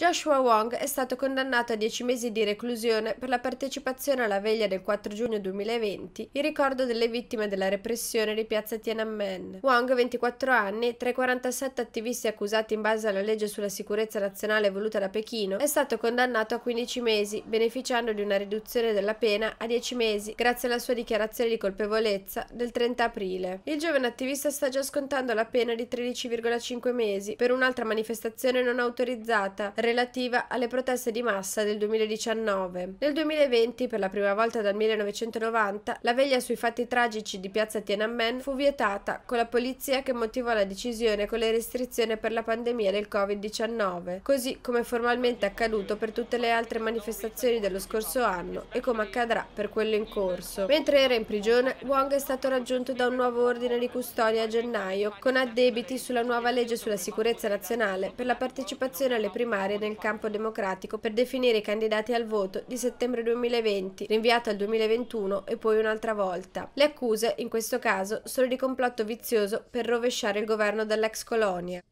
Joshua Wong è stato condannato a 10 mesi di reclusione per la partecipazione alla veglia del 4 giugno 2020 in ricordo delle vittime della repressione di piazza Tiananmen. Wong, 24 anni, tra i 47 attivisti accusati in base alla legge sulla sicurezza nazionale voluta da Pechino, è stato condannato a 15 mesi, beneficiando di una riduzione della pena a 10 mesi grazie alla sua dichiarazione di colpevolezza del 30 aprile. Il giovane attivista sta già scontando la pena di 13,5 mesi per un'altra manifestazione non autorizzata relativa alle proteste di massa del 2019. Nel 2020, per la prima volta dal 1990, la veglia sui fatti tragici di piazza Tiananmen fu vietata con la polizia che motivò la decisione con le restrizioni per la pandemia del Covid-19, così come formalmente accaduto per tutte le altre manifestazioni dello scorso anno e come accadrà per quello in corso. Mentre era in prigione, Wong è stato raggiunto da un nuovo ordine di custodia a gennaio con addebiti sulla nuova legge sulla sicurezza nazionale per la partecipazione alle primarie nel campo democratico per definire i candidati al voto di settembre 2020, rinviato al 2021 e poi un'altra volta. Le accuse, in questo caso, sono di complotto vizioso per rovesciare il governo dell'ex colonia.